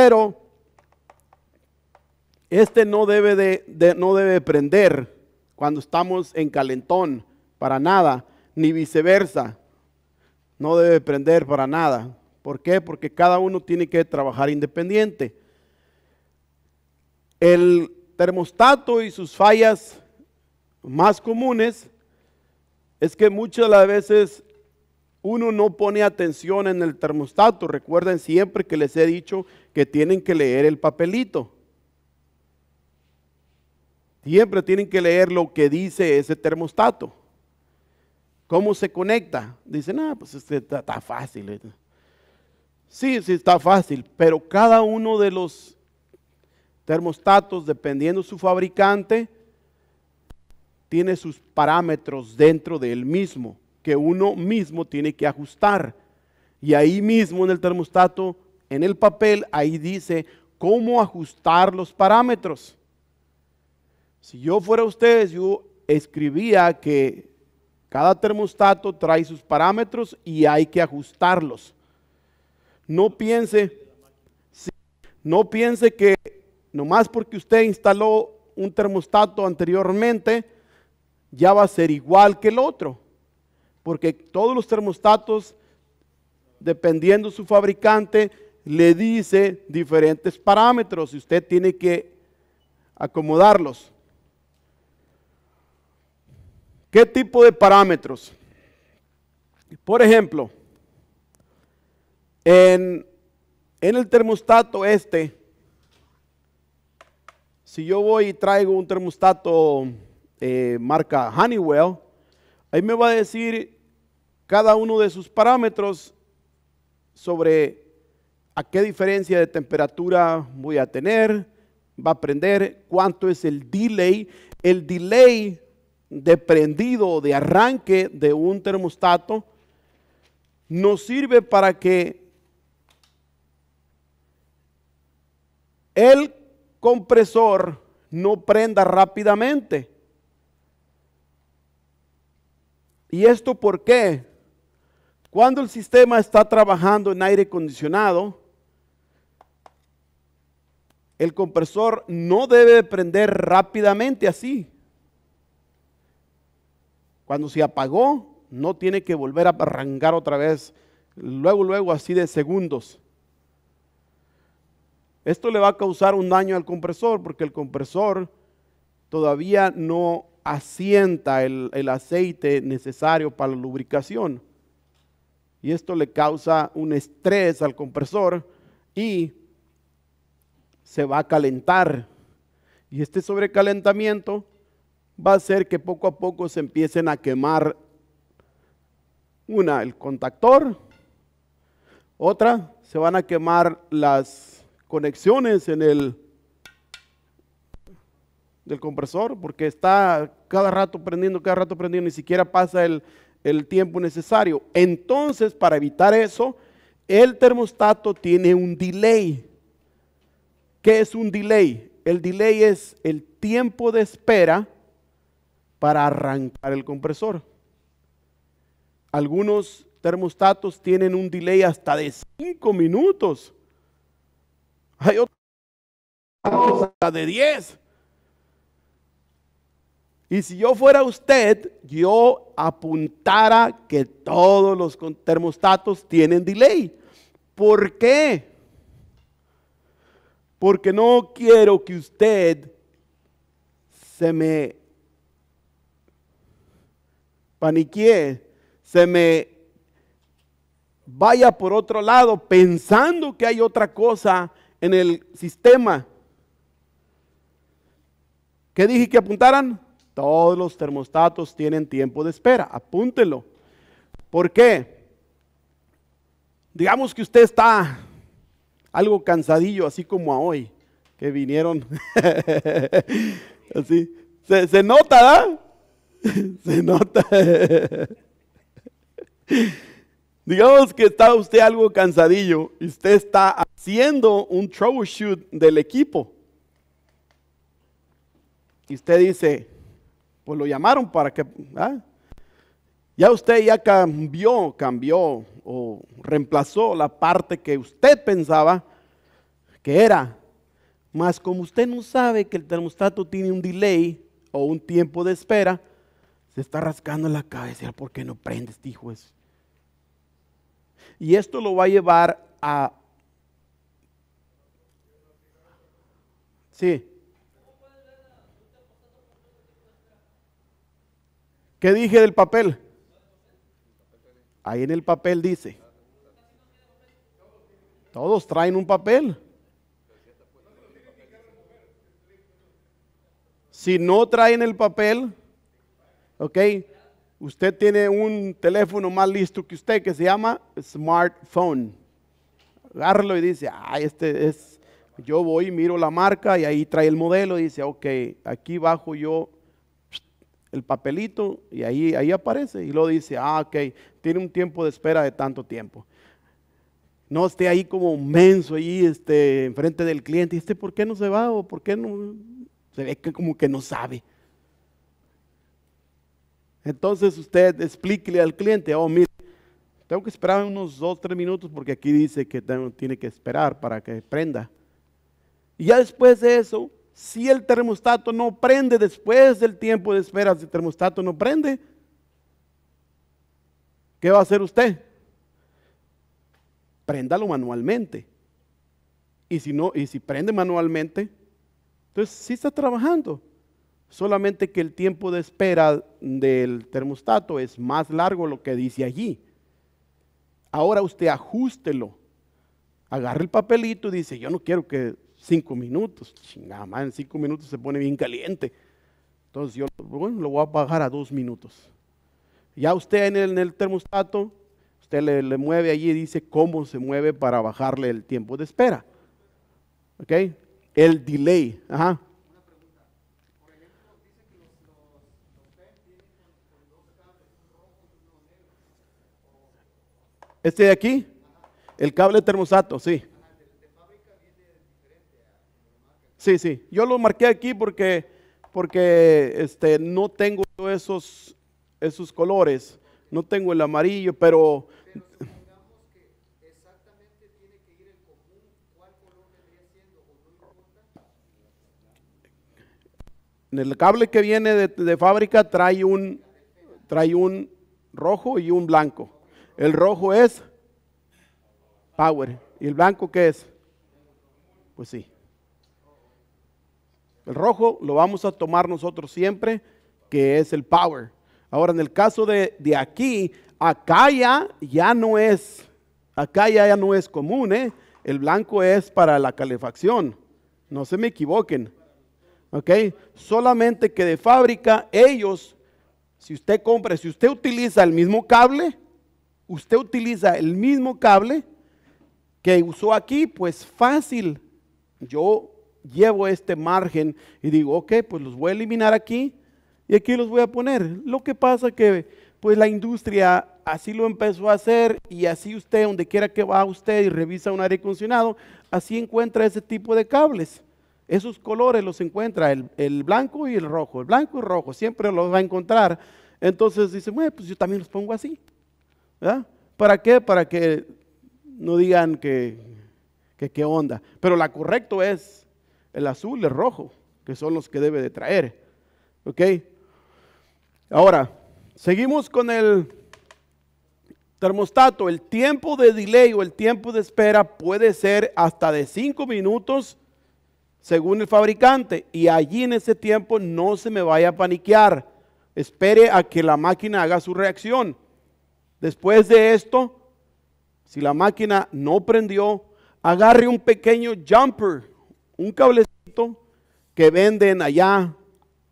Pero este no debe, de, no debe prender cuando estamos en calentón, para nada, ni viceversa. No debe prender para nada. ¿Por qué? Porque cada uno tiene que trabajar independiente. El termostato y sus fallas más comunes es que muchas de las veces uno no pone atención en el termostato. Recuerden siempre que les he dicho que tienen que leer el papelito. Siempre tienen que leer lo que dice ese termostato. ¿Cómo se conecta? Dicen, ah, pues este está, fácil. Eh". Sí, sí, está fácil, pero cada uno de los termostatos, dependiendo su fabricante, tiene sus parámetros dentro del mismo que uno mismo tiene que ajustar. Y ahí mismo en el termostato, en el papel, ahí dice cómo ajustar los parámetros. Si yo fuera ustedes, yo escribía que cada termostato trae sus parámetros y hay que ajustarlos. No piense, no piense que nomás porque usted instaló un termostato anteriormente, ya va a ser igual que el otro porque todos los termostatos, dependiendo su fabricante, le dice diferentes parámetros y usted tiene que acomodarlos. ¿Qué tipo de parámetros? Por ejemplo, en, el termostato este, si yo voy y traigo un termostato eh, marca Honeywell, ahí me va a decir cada uno de sus parámetros sobre a qué diferencia de temperatura voy a tener, va a prender, cuánto es el delay. El delay de prendido, o de arranque de un termostato, nos sirve para que el compresor no prenda rápidamente. ¿Y esto por qué? Cuando el sistema está trabajando en aire acondicionado, el compresor no debe prender rápidamente así. Cuando se apagó, no tiene que volver a arrancar otra vez, luego, luego, así de segundos. Esto le va a causar un daño al compresor porque el compresor todavía no asienta el, el aceite necesario para la lubricación y esto le causa un estrés al compresor y se va a calentar. Y este sobrecalentamiento va a hacer que poco a poco se empiecen a quemar una, el contactor, otra, se van a quemar las conexiones en el del compresor porque está cada rato prendiendo, cada rato prendiendo, ni siquiera pasa el, el tiempo necesario. Entonces, para evitar eso, el termostato tiene un delay. ¿Qué es un delay? El delay es el tiempo de espera para arrancar el compresor. Algunos termostatos tienen un delay hasta de 5 minutos. Hay otros hasta de 10. Y si yo fuera usted, yo apuntara que todos los termostatos tienen delay. ¿Por qué? Porque no quiero que usted se me paniquee, se me vaya por otro lado pensando que hay otra cosa en el sistema. ¿Qué dije que apuntaran? Todos los termostatos tienen tiempo de espera, apúntelo. ¿Por qué? Digamos que usted está algo cansadillo, así como hoy, que vinieron. así. Se, nota, ¿verdad? se nota. Digamos que está usted algo cansadillo y usted está haciendo un troubleshoot del equipo. Y usted dice, pues lo llamaron para que... ¿ah? Ya usted ya cambió, cambió o reemplazó la parte que usted pensaba que era. Mas como usted no sabe que el termostato tiene un delay o un tiempo de espera, se está rascando la cabeza. ¿Por qué no prendes, este hijo Y esto lo va a llevar a... Sí, ¿Qué dije del papel? Ahí en el papel dice. Todos traen un papel. Si no traen el papel, ok, usted tiene un teléfono más listo que usted que se llama smartphone. Agárralo y dice, ah, este es, yo voy, miro la marca y ahí trae el modelo y dice, ok, aquí bajo yo el papelito y ahí, ahí aparece. Y lo dice, ah, ok, tiene un tiempo de espera de tanto tiempo. No esté ahí como menso, ahí este, enfrente del cliente. ¿Y este por qué no se va? ¿O por qué no? Se ve como que no sabe. Entonces usted explíquele al cliente, oh, mire, tengo que esperar unos dos, tres minutos porque aquí dice que tiene que esperar para que prenda. Y ya después de eso, si el termostato no prende después del tiempo de espera, si el termostato no prende, ¿qué va a hacer usted? Préndalo manualmente. Y si no, y si prende manualmente, entonces sí está trabajando. Solamente que el tiempo de espera del termostato es más largo lo que dice allí. Ahora usted ajustelo. Agarre el papelito y dice, yo no quiero que cinco minutos. Chingada más en cinco minutos se pone bien caliente. Entonces yo, lo voy a bajar a dos minutos. Ya usted en el, termostato, usted le, mueve allí y dice cómo se mueve para bajarle el tiempo de espera. ¿Ok? El delay. Ajá. Este de aquí, el cable termostato, sí. Sí, sí. Yo lo marqué aquí porque, porque este, no tengo esos, esos colores. No tengo el amarillo, pero... pero el cable que viene de, fábrica trae un, trae un rojo y un blanco. El rojo es power. ¿Y el blanco qué es? Pues sí. El rojo lo vamos a tomar nosotros siempre, que es el power. Ahora, en el caso de, aquí, acá ya, ya no es, acá ya, no es común, ¿eh? El blanco es para la calefacción. No se me equivoquen. ¿Ok? Solamente que de fábrica ellos, si usted compra, si usted utiliza el mismo cable, usted utiliza el mismo cable que usó aquí, pues fácil. Yo llevo este margen y digo, ok, pues los voy a eliminar aquí y aquí los voy a poner. Lo que pasa que pues la industria así lo empezó a hacer y así usted, donde quiera que va usted y revisa un aire acondicionado, así encuentra ese tipo de cables. Esos colores los encuentra, el, blanco y el rojo, el blanco y el rojo, siempre los va a encontrar. Entonces dice, bueno, pues yo también los pongo así. ¿Para qué? Para que no digan que, que qué onda. Pero la correcto es el azul, el rojo, que son los que debe de traer. ¿Ok? Ahora, seguimos con el termostato. El tiempo de delay o el tiempo de espera puede ser hasta de 5 minutos según el fabricante. Y allí en ese tiempo no se me vaya a paniquear. Espere a que la máquina haga su reacción. Después de esto, si la máquina no prendió, agarre un pequeño jumper, un cable que venden allá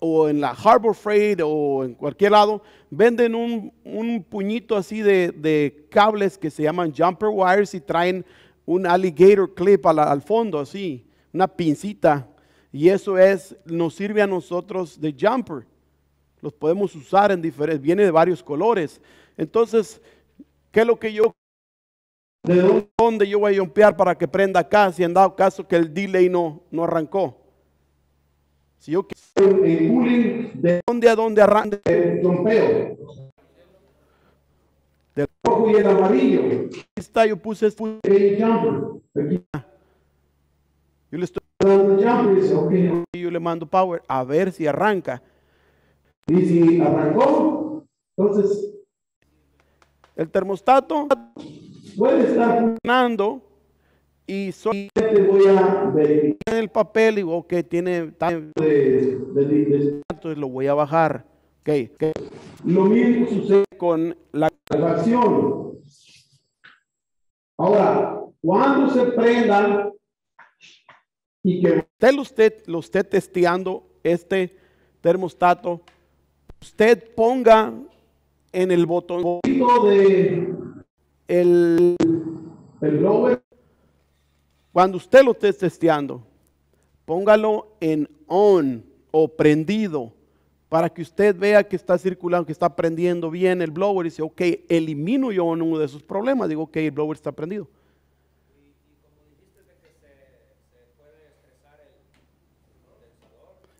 o en la Harbor Freight o en cualquier lado, venden un, puñito así de, cables que se llaman jumper wires y traen un alligator clip al, al fondo, así, una pincita. Y eso es, nos sirve a nosotros de jumper. Los podemos usar en diferentes, viene de varios colores. Entonces, ¿qué es lo que yo ¿De dónde yo voy a jumpear para que prenda acá si han dado caso que el delay no, no arrancó? Si yo el bullying de dónde a dónde arranca el trompeo. Del rojo y el amarillo. está, yo puse el ah. Yo le estoy y yo le mando power a ver si arranca. Y si arrancó, entonces el termostato puede estar funcionando y solamente voy a verificar el papel y digo, tiene lo voy a bajar. Okay, Lo mismo sucede con la acción Ahora, cuando se prendan y que usted, usted lo esté testeando este termostato, usted ponga en el botón de el, blower, cuando usted lo esté testeando, póngalo en on o prendido para que usted vea que está circulando, que está prendiendo bien el blower y dice, ok, elimino yo uno de esos problemas. Digo, ok, el blower está prendido.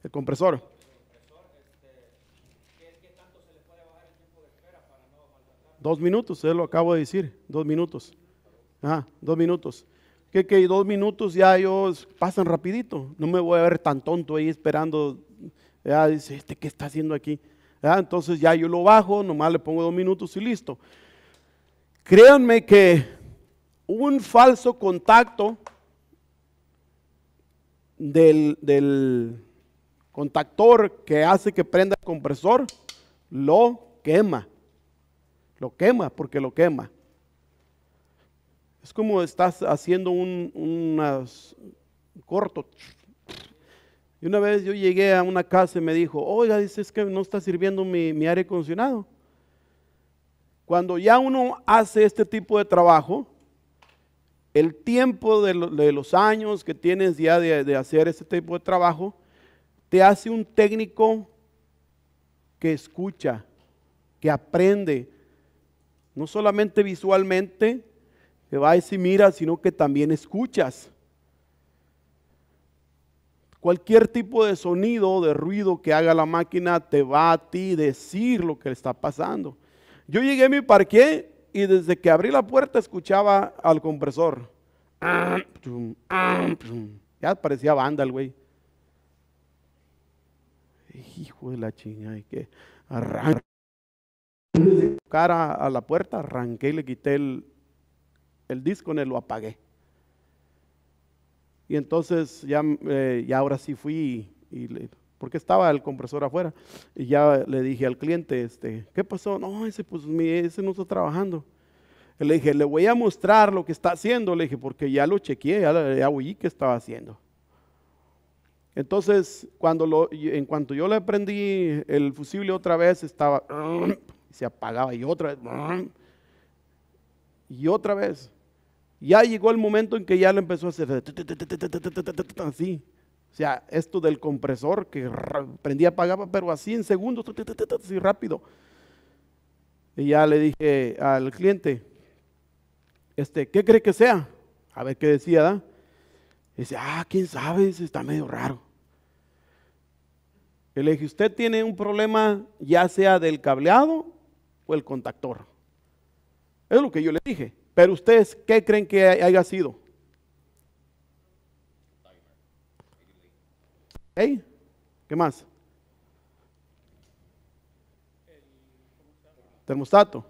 El compresor. Dos minutos, se lo acabo de decir, dos minutos. Ah, dos minutos. Que, dos minutos ya ellos pasan rapidito. No me voy a ver tan tonto ahí esperando. Ya dice, ¿este qué está haciendo aquí? Entonces ya yo lo bajo, nomás le pongo dos minutos y listo. Créanme que un falso contacto del, del contactor que hace que prenda el compresor lo quema. Lo quema porque lo quema. Es como estás haciendo un, corto. Y una vez yo llegué a una casa y me dijo, oiga, dices que no está sirviendo mi, mi aire acondicionado. Cuando ya uno hace este tipo de trabajo, el tiempo de, los años que tienes ya de, de hacer este tipo de trabajo, te hace un técnico que escucha, que aprende, no solamente visualmente te vas y miras, sino que también escuchas. Cualquier tipo de sonido, de ruido que haga la máquina te va a ti decir lo que le está pasando. Yo llegué a mi parque y desde que abrí la puerta escuchaba al compresor. Ya parecía banda el güey. Hijo de la chingada, que arranca cara a la puerta, arranqué y le quité el, el disco, en él lo apagué. Y entonces ya, eh, ya ahora sí fui y, porque estaba el compresor afuera y ya le dije al cliente, este, ¿qué pasó? No, ese pues ese no está trabajando. le dije, le voy a mostrar lo que está haciendo, le dije, porque ya lo chequeé, ya, oí qué estaba haciendo. Entonces, cuando lo, en cuanto yo le prendí el fusible otra vez, estaba se apagaba y otra vez, y otra vez. Ya llegó el momento en que ya le empezó a hacer así. O sea, esto del compresor que prendía, apagaba, pero así en segundos, así rápido. Y ya le dije al cliente, este, ¿qué cree que sea? A ver qué decía, dice, ah, quién sabe, está medio raro. le dije, usted tiene un problema ya sea del cableado o el contactor. Es lo que yo le dije. Pero ustedes, ¿qué creen que haya sido? ¿Qué más? Termostato.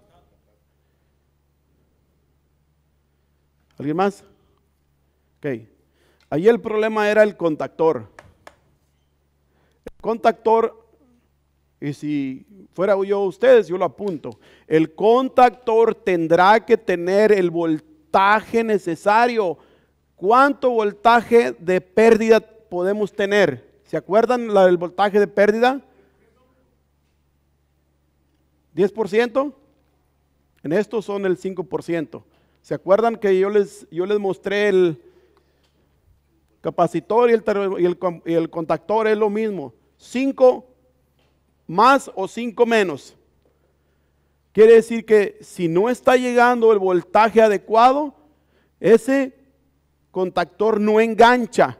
¿Alguien más? Ok. Ahí el problema era el contactor. El contactor y si fuera yo ustedes, yo lo apunto. El contactor tendrá que tener el voltaje necesario. ¿Cuánto voltaje de pérdida podemos tener? ¿Se acuerdan del voltaje de pérdida? 10%. En esto son el 5%. ¿Se acuerdan que yo les, yo les mostré el capacitor el, y y el contactor? Es lo mismo. 5 más o cinco menos. Quiere decir que si no está llegando el voltaje adecuado, ese contactor no engancha